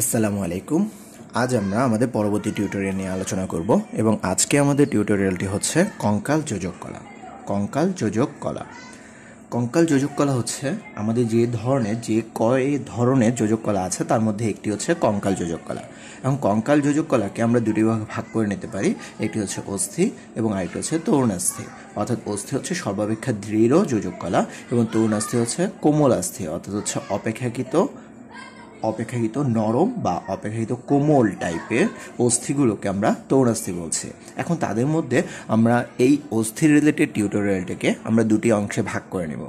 আসসালামু আলাইকুম আজ আমরা আমাদের পরবর্তী টিউটোরিয়াল নিয়ে আলোচনা করব এবং আজকে আমাদের টিউটোরিয়ালটি হচ্ছে কঙ্কাল যোজক কলা কঙ্কাল যোজক কলা কঙ্কাল যোজক কলা হচ্ছে আমাদের যে ধরনের যে কয় ধরনের যোজক কলা আছে তার মধ্যে একটি হচ্ছে কঙ্কাল যোজক কলা এবং কঙ্কাল যোজক কলাকে আমরা দুটি ভাগে ভাগ করে নিতে পারি একটি হচ্ছে অস্থি এবং আরেকটি হচ্ছে তরুণাস্থি অর্থাৎ অস্থি হচ্ছে সর্বাপেক্ষা দৃঢ় যোজক কলা এবং তরুণাস্থি হচ্ছে কোমল অস্থি অর্থাৎ হচ্ছে অপেক্ষাকৃত অপেক্ষাকৃত নরম বা অপেক্ষাকৃত কোমল টাইপের অস্থিগুলোকে আমরা তৌরাস্থি বলছি এখন তাদের মধ্যে আমরা এই অস্থির রিলেটেড টিউটোরিয়ালটিকে আমরা দুটি অংশে ভাগ করে নেব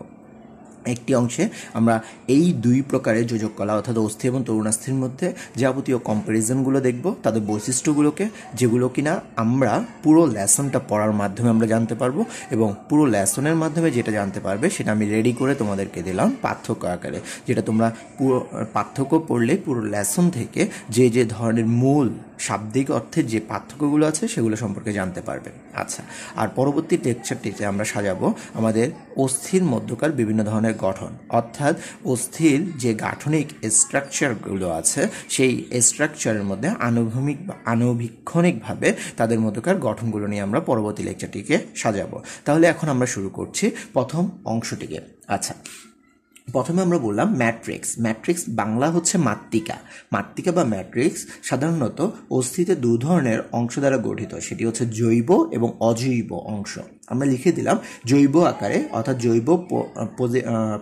একটি অংশে আমরা এই দুই প্রকারের যোজক কলা অর্থাৎ অস্থি এবং তরুণাস্থির মধ্যে যাবতীয় কম্প্যারিজনগুলো দেখব তাদের বৈশিষ্ট্যগুলোকে যেগুলো কিনা আমরা পুরো লেসনটা পড়ার মাধ্যমে আমরা জানতে পারবো এবং পুরো লেসনের মাধ্যমে যেটা জানতে পারবে সেটা আমি রেডি করে তোমাদেরকে দিলাম পার্থক্য আকারে যেটা তোমরা পুরো পার্থক্য পড়লে পুরো লেসন থেকে যে যে ধরনের মূল শাব্দিক অর্থে যে পার্থক্যগুলো আছে সেগুলো সম্পর্কে জানতে পারবেন আচ্ছা আর পরবর্তী লেকচারটিতে আমরা সাজাবো আমাদের অস্থির মধ্যকার বিভিন্ন ধরনের গঠন অর্থাৎ অস্থির যে গাঠনিক স্ট্রাকচারগুলো আছে সেই স্ট্রাকচারের মধ্যে আনুভূমিক বা আনুভীক্ষণিকভাবে তাদের মধ্যকার গঠনগুলো নিয়ে আমরা পরবর্তী লেকচারটিকে সাজাবো তাহলে এখন আমরা শুরু করছি প্রথম অংশটিকে আচ্ছা প্রথমে আমরা বললাম ম্যাট্রিক্স ম্যাট্রিক্স বাংলা হচ্ছে মাতৃকা মাতৃকা বা ম্যাট্রিক্স সাধারণত অস্থিতে দু ধরনের অংশ দ্বারা গঠিত সেটি হচ্ছে জৈব এবং অজৈব অংশ আমরা লিখে দিলাম জৈব আকারে অর্থাৎ জৈব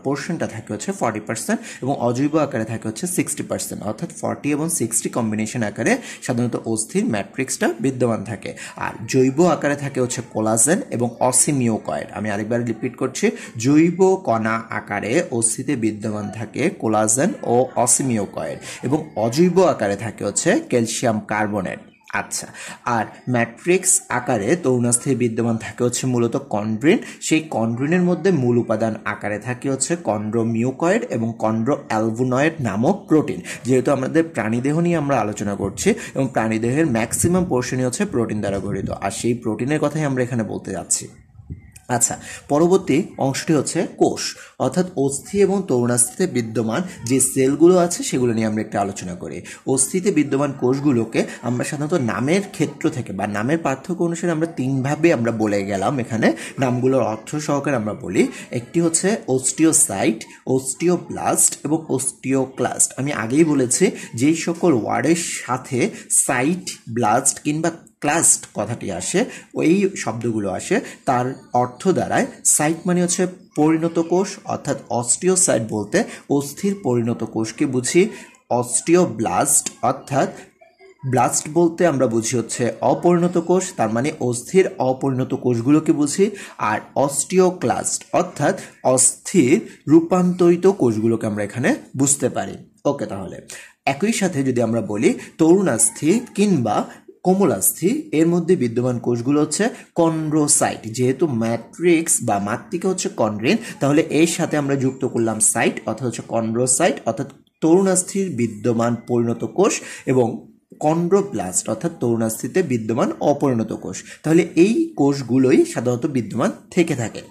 পোর্শনটা থাকে হচ্ছে ফর্টি পার্সেন্ট এবং অজৈব আকারে থাকে হচ্ছে সিক্সটি পার্সেন্ট অর্থাৎ ফর্টি এবং সিক্সটি কম্বিনেশন আকারে সাধারণত অস্থির ম্যাট্রিক্সটা বিদ্যমান থাকে আর জৈব আকারে থাকে হচ্ছে কোলাজেন এবং অসিমিওকয়েড আমি আরেকবার রিপিট করছি জৈব কণা আকারে অস্থিতে বিদ্যমান থাকে কোলাজেন ও অসিমিওকয়েড এবং অজৈব আকারে থাকে হচ্ছে ক্যালসিয়াম কার্বনেট আচ্ছা আর ম্যাট্রিক্স আকারে তরুণাস্থে বিদ্যমান থাকে হচ্ছে মূলত কন্ড্রিন সেই কন্ড্রিনের মধ্যে মূল উপাদান আকারে থাকে হচ্ছে মিউকয়েড এবং কন্ড্রো অ্যালভুনয়েড নামক প্রোটিন যেহেতু আমাদের প্রাণীদেহ নিয়ে আমরা আলোচনা করছি এবং প্রাণীদেহের ম্যাক্সিমাম পোর্শনই হচ্ছে প্রোটিন দ্বারা গঠিত আর সেই প্রোটিনের কথাই আমরা এখানে বলতে যাচ্ছি আচ্ছা পরবর্তী অংশটি হচ্ছে কোষ অর্থাৎ অস্থি এবং তরুণাস্থিতে বিদ্যমান যে সেলগুলো আছে সেগুলো নিয়ে আমরা একটু আলোচনা করি অস্থিতে বিদ্যমান কোষগুলোকে আমরা সাধারণত নামের ক্ষেত্র থেকে বা নামের পার্থক্য অনুসারে আমরা তিনভাবে আমরা বলে গেলাম এখানে নামগুলোর অর্থ সহকারে আমরা বলি একটি হচ্ছে অস্টিওসাইট প্লাস্ট এবং ক্লাস্ট আমি আগেই বলেছি যেই সকল ওয়ার্ডের সাথে সাইট ব্লাস্ট কিংবা ক্লাসড কথাটি আসে ওই শব্দগুলো আসে তার অর্থ দ্বারায় সাইট মানে হচ্ছে পরিণত কোষ অর্থাৎ অস্টিও সাইট বলতে অস্থির পরিণত কোষকে বুঝি অস্টিও ব্লাস্ট অর্থাৎ ব্লাস্ট বলতে আমরা বুঝি হচ্ছে অপরিণত কোষ তার মানে অস্থির অপরিণত কোষগুলোকে বুঝি আর অস্টিও ক্লাস্ট অর্থাৎ অস্থির রূপান্তরিত কোষগুলোকে আমরা এখানে বুঝতে পারি ওকে তাহলে একই সাথে যদি আমরা বলি তরুণাস্থি কিংবা কোমলাস্থি এর মধ্যে বিদ্যমান কোষগুলো হচ্ছে কন্ড্রোসাইট যেহেতু ম্যাট্রিক্স বা মাতৃকে হচ্ছে কন্ড্রেন তাহলে এর সাথে আমরা যুক্ত করলাম সাইট অর্থাৎ হচ্ছে কন্ড্রোসাইট অর্থাৎ তরুণাস্থির বিদ্যমান পরিণত কোষ এবং কন্ড্রোপ্লাস্ট অর্থাৎ তরুণাস্থিতে বিদ্যমান অপরিণত কোষ তাহলে এই কোষগুলোই সাধারণত বিদ্যমান থেকে থাকে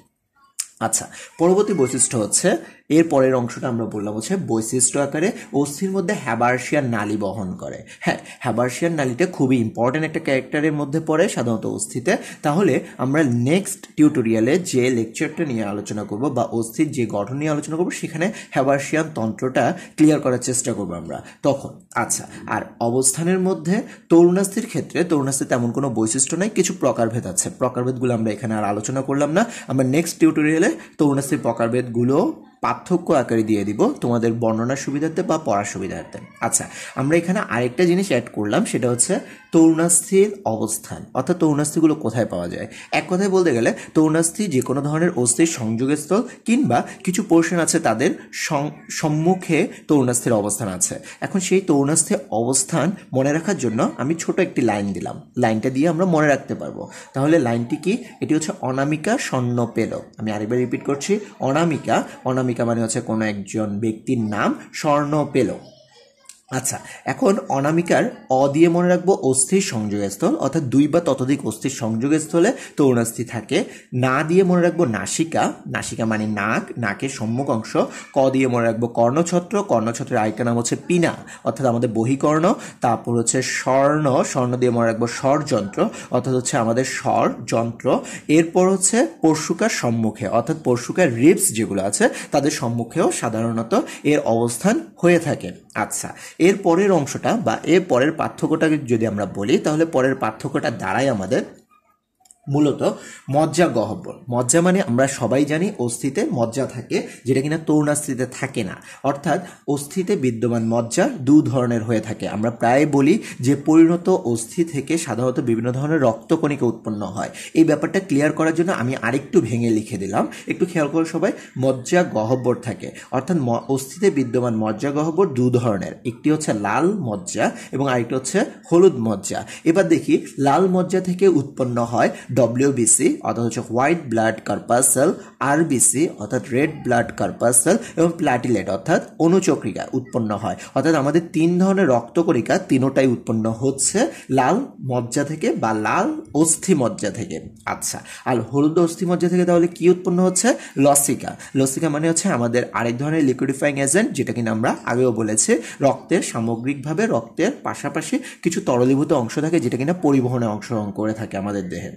আচ্ছা পরবর্তী বৈশিষ্ট্য হচ্ছে এর পরের অংশটা আমরা বললাম হচ্ছে বৈশিষ্ট্য আকারে অস্থির মধ্যে হ্যাবার্সিয়ান নালী বহন করে হ্যাঁ হ্যাবার্সিয়ান নালিটা খুবই ইম্পর্ট্যান্ট একটা ক্যারেক্টারের মধ্যে পড়ে সাধারণত অস্থিতে তাহলে আমরা নেক্সট টিউটোরিয়ালে যে লেকচারটা নিয়ে আলোচনা করব বা অস্থির যে গঠন নিয়ে আলোচনা করব সেখানে হ্যাবার্সিয়ান তন্ত্রটা ক্লিয়ার করার চেষ্টা করবো আমরা তখন আচ্ছা আর অবস্থানের মধ্যে তরুণাস্থির ক্ষেত্রে তরুণাস্থি তেমন কোনো বৈশিষ্ট্য নেই কিছু প্রকারভেদ আছে প্রকারভেদগুলো আমরা এখানে আর আলোচনা করলাম না আমরা নেক্সট টিউটোরিয়ালে তরুণাস্থির প্রকারভেদগুলো পার্থক্য আকারে দিয়ে দিব তোমাদের বর্ণনার সুবিধার্থে বা পড়ার সুবিধার্থে আচ্ছা আমরা এখানে আরেকটা জিনিস অ্যাড করলাম সেটা হচ্ছে তরুণাস্থির অবস্থান অর্থাৎ তরুণাস্থিগুলো কোথায় পাওয়া যায় এক কথায় বলতে গেলে তরুণাস্থি যে কোনো ধরনের অস্থির সংযোগের স্থল কিংবা কিছু পোর্শন আছে তাদের সম্মুখে তরুণাস্থির অবস্থান আছে এখন সেই তরুণাস্থির অবস্থান মনে রাখার জন্য আমি ছোট একটি লাইন দিলাম লাইনটা দিয়ে আমরা মনে রাখতে পারবো তাহলে লাইনটি কি এটি হচ্ছে অনামিকা স্বর্ণপেলক আমি আরেকবার রিপিট করছি অনামিকা অনামিকা মানে হচ্ছে কোনো একজন ব্যক্তির নাম স্বর্ণপেলক আচ্ছা এখন অনামিকার অ দিয়ে মনে রাখবো অস্থির সংযোগস্থল অর্থাৎ দুই বা ততোধিক অস্থির সংযোগস্থলে তরুণাস্থি থাকে না দিয়ে মনে রাখবো নাসিকা নাসিকা মানে নাক নাকের সম্মুখ অংশ ক দিয়ে মনে রাখবো কর্ণছত্র কর্ণছত্রের আরেকটা নাম হচ্ছে পিনা অর্থাৎ আমাদের বহিকর্ণ তারপর হচ্ছে স্বর্ণ স্বর্ণ দিয়ে মনে রাখবো স্বরযন্ত্র অর্থাৎ হচ্ছে আমাদের স্বর যন্ত্র এরপর হচ্ছে পরশুকার সম্মুখে অর্থাৎ পরশুকার রিপস যেগুলো আছে তাদের সম্মুখেও সাধারণত এর অবস্থান হয়ে থাকে আচ্ছা এর পরের অংশটা বা এর পরের পার্থক্যটাকে যদি আমরা বলি তাহলে পরের পার্থক্যটা দ্বারাই আমাদের মূলত মজ্জা গহ্বর মজ্জা মানে আমরা সবাই জানি অস্থিতে মজ্জা থাকে যেটা কিনা তরুণাস্থিতে থাকে না অর্থাৎ অস্থিতে বিদ্যমান মজ্জা দু ধরনের হয়ে থাকে আমরা প্রায় বলি যে পরিণত অস্থি থেকে সাধারণত বিভিন্ন ধরনের রক্তকণিকে উৎপন্ন হয় এই ব্যাপারটা ক্লিয়ার করার জন্য আমি আরেকটু ভেঙে লিখে দিলাম একটু খেয়াল করো সবাই মজ্জা গহ্বর থাকে অর্থাৎ অস্থিতে বিদ্যমান মজ্জা গহ্বর দু ধরনের একটি হচ্ছে লাল মজ্জা এবং আরেকটি হচ্ছে হলুদ মজ্জা এবার দেখি লাল মজ্জা থেকে উৎপন্ন হয় ডব্লিউবিসি অর্থাৎ হচ্ছে হোয়াইট ব্লাড কার্পাসেল আরবিসি অর্থাৎ রেড ব্লাড কার্পাসেল এবং প্লাটিলেট অর্থাৎ অনুচক্রিকা উৎপন্ন হয় অর্থাৎ আমাদের তিন ধরনের রক্তকরিকা তিনোটাই উৎপন্ন হচ্ছে লাল মজ্জা থেকে বা লাল অস্থি মজ্জা থেকে আচ্ছা আর হলুদ অস্থি মজ্জা থেকে তাহলে কি উৎপন্ন হচ্ছে লসিকা লসিকা মানে হচ্ছে আমাদের আরেক ধরনের লিকুইডিফাইং এজেন্ট যেটা কিনা আমরা আগেও বলেছি রক্তের সামগ্রিকভাবে রক্তের পাশাপাশি কিছু তরলীভূত অংশ থাকে যেটা কিনা পরিবহনে অংশগ্রহণ করে থাকে আমাদের দেহে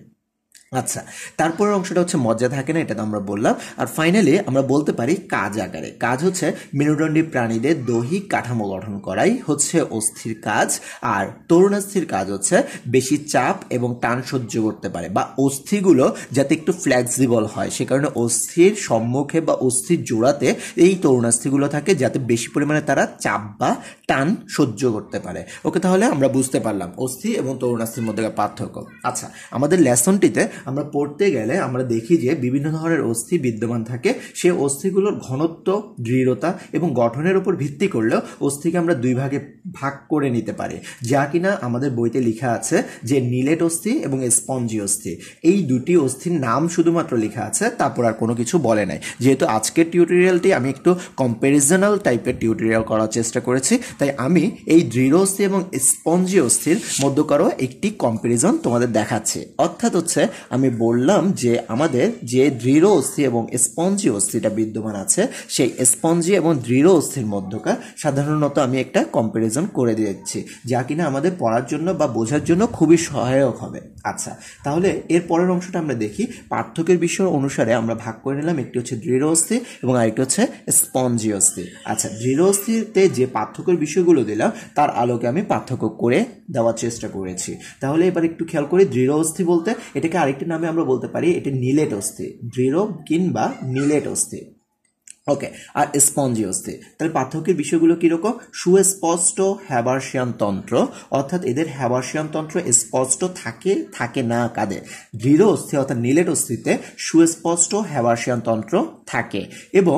আচ্ছা তারপরের অংশটা হচ্ছে মজ্জা থাকে না এটা তো আমরা বললাম আর ফাইনালি আমরা বলতে পারি কাজ আকারে কাজ হচ্ছে মেরুদণ্ডী প্রাণীদের দৈহিক কাঠামো গঠন করাই হচ্ছে অস্থির কাজ আর তরুণাস্থির কাজ হচ্ছে বেশি চাপ এবং টান সহ্য করতে পারে বা অস্থিগুলো যাতে একটু ফ্লেক্সিবল হয় সে কারণে অস্থির সম্মুখে বা অস্থির জোড়াতে এই তরুণাস্থিগুলো থাকে যাতে বেশি পরিমাণে তারা চাপ বা টান সহ্য করতে পারে ওকে তাহলে আমরা বুঝতে পারলাম অস্থি এবং তরুণাস্থির মধ্যে পার্থক্য আচ্ছা আমাদের লেসনটিতে আমরা পড়তে গেলে আমরা দেখি যে বিভিন্ন ধরনের অস্থি বিদ্যমান থাকে সে অস্থিগুলোর ঘনত্ব দৃঢ়তা এবং গঠনের উপর ভিত্তি করলেও অস্থিকে আমরা দুই ভাগে ভাগ করে নিতে পারি যা কিনা আমাদের বইতে লেখা আছে যে নীলেট অস্থি এবং স্পঞ্জি অস্থি এই দুটি অস্থির নাম শুধুমাত্র লেখা আছে তারপর আর কোনো কিছু বলে নাই যেহেতু আজকের টিউটোরিয়ালটি আমি একটু কম্প্যারিজনাল টাইপের টিউটোরিয়াল করার চেষ্টা করেছি তাই আমি এই দৃঢ় অস্থি এবং স্পঞ্জি অস্থির মধ্যকারও একটি কম্প্যারিজন তোমাদের দেখাচ্ছি অর্থাৎ হচ্ছে আমি বললাম যে আমাদের যে দৃঢ় অস্থি এবং স্পঞ্জি অস্থিটা বিদ্যমান আছে সেই স্পঞ্জি এবং দৃঢ় অস্থির মধ্যকার সাধারণত আমি একটা কম্প্যারিজন করে দিচ্ছি যা কিনা আমাদের পড়ার জন্য বা বোঝার জন্য খুবই সহায়ক হবে আচ্ছা তাহলে এর পরের অংশটা আমরা দেখি পার্থক্যের বিষয় অনুসারে আমরা ভাগ করে নিলাম একটি হচ্ছে দৃঢ় অস্থি এবং আরেকটি হচ্ছে স্পঞ্জি অস্থি আচ্ছা দৃঢ় অস্থিতে যে পার্থক্যের বিষয়গুলো দিলাম তার আলোকে আমি পার্থক্য করে দেওয়ার চেষ্টা করেছি তাহলে এবার একটু খেয়াল করি দৃঢ় অস্থি বলতে এটাকে আরেকটি আরেকটি নামে আমরা বলতে পারি এটি নিলেট অস্থি দৃঢ় কিংবা নিলেট অস্থি ওকে আর স্পঞ্জি অস্থি তাহলে পার্থক্যের বিষয়গুলো কীরকম সুস্পষ্ট হ্যাবার্সিয়ান তন্ত্র অর্থাৎ এদের হ্যাবার্সিয়ান তন্ত্র স্পষ্ট থাকে থাকে না কাদে দৃঢ় অস্থি অর্থাৎ নীলেট অস্থিতে সুস্পষ্ট হ্যাবার্সিয়ান তন্ত্র থাকে এবং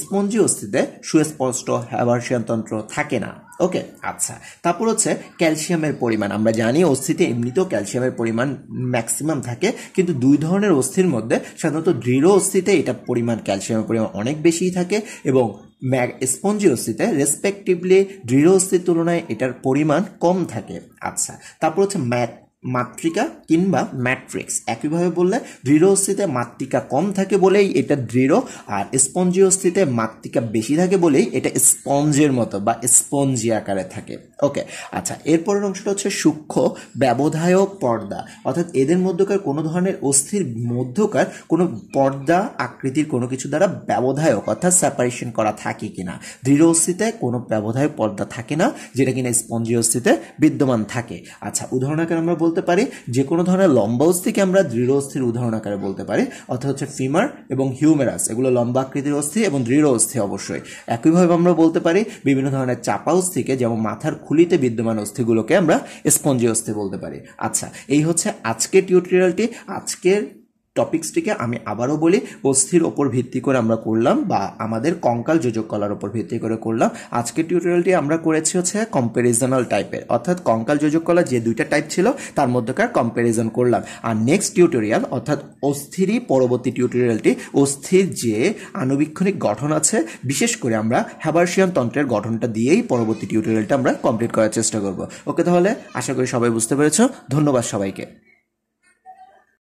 স্পঞ্জি অস্থিতে সুস্পষ্ট হ্যাভার্সিয়ান তন্ত্র থাকে না ওকে আচ্ছা তারপর হচ্ছে ক্যালসিয়ামের পরিমাণ আমরা জানি অস্থিতে এমনিতেও ক্যালসিয়ামের পরিমাণ ম্যাক্সিমাম থাকে কিন্তু দুই ধরনের অস্থির মধ্যে সাধারণত দৃঢ় অস্থিতে এটা পরিমাণ ক্যালসিয়ামের পরিমাণ অনেক বেশিই থাকে এবং ম্যাগ স্পঞ্জি অস্থিতে রেসপেক্টিভলি দৃঢ় অস্থির তুলনায় এটার পরিমাণ কম থাকে আচ্ছা তারপর হচ্ছে ম্যাক মাতৃকা কিংবা ম্যাট্রিক্স একইভাবে বললে দৃঢ় অস্থিতে মাতৃকা কম থাকে বলেই এটা দৃঢ় আর স্পঞ্জি অস্থিতে মাতৃকা বেশি থাকে বলেই এটা স্পঞ্জের মতো বা স্পঞ্জি আকারে থাকে ওকে আচ্ছা এরপরের অংশটা হচ্ছে সূক্ষ্ম ব্যবধায়ক পর্দা অর্থাৎ এদের মধ্যকার কোনো ধরনের অস্থির মধ্যকার কোনো পর্দা আকৃতির কোনো কিছু দ্বারা ব্যবধায়ক অর্থাৎ সেপারেশন করা থাকে কিনা দৃঢ় অস্থিতে কোনো ব্যবধায়ক পর্দা থাকে না যেটা কিনা স্পঞ্জি অস্থিতে বিদ্যমান থাকে আচ্ছা উদাহরণ আমরা বলতে পারি যে কোনো ধরনের লম্বা অস্থিকে আমরা দৃঢ় অস্থির উদাহরণ আকারে বলতে পারি অর্থাৎ হচ্ছে ফিমার এবং হিউমেরাস এগুলো লম্বা আকৃতির অস্থি এবং দৃঢ় অস্থি অবশ্যই একইভাবে আমরা বলতে পারি বিভিন্ন ধরনের চাপা অস্থিকে যেমন মাথার খুলিতে বিদ্যমান অস্থিগুলোকে আমরা স্পঞ্জি অস্থি বলতে পারি আচ্ছা এই হচ্ছে আজকের টিউটোরিয়ালটি আজকের টপিক্সটিকে আমি আবারও বলি অস্থির ওপর ভিত্তি করে আমরা করলাম বা আমাদের কঙ্কাল যোজক কলার ওপর ভিত্তি করে করলাম আজকে টিউটোরিয়ালটি আমরা করেছি হচ্ছে কম্প্যারিজনাল টাইপের অর্থাৎ কঙ্কাল যোজক কলা যে দুইটা টাইপ ছিল তার মধ্যেকার কম্প্যারিজন করলাম আর নেক্সট টিউটোরিয়াল অর্থাৎ অস্থিরই পরবর্তী টিউটোরিয়ালটি অস্থির যে আনুবীক্ষণিক গঠন আছে বিশেষ করে আমরা হ্যাবার্সিয়ান তন্ত্রের গঠনটা দিয়েই পরবর্তী টিউটোরিয়ালটা আমরা কমপ্লিট করার চেষ্টা করব ওকে তাহলে আশা করি সবাই বুঝতে পেরেছ ধন্যবাদ সবাইকে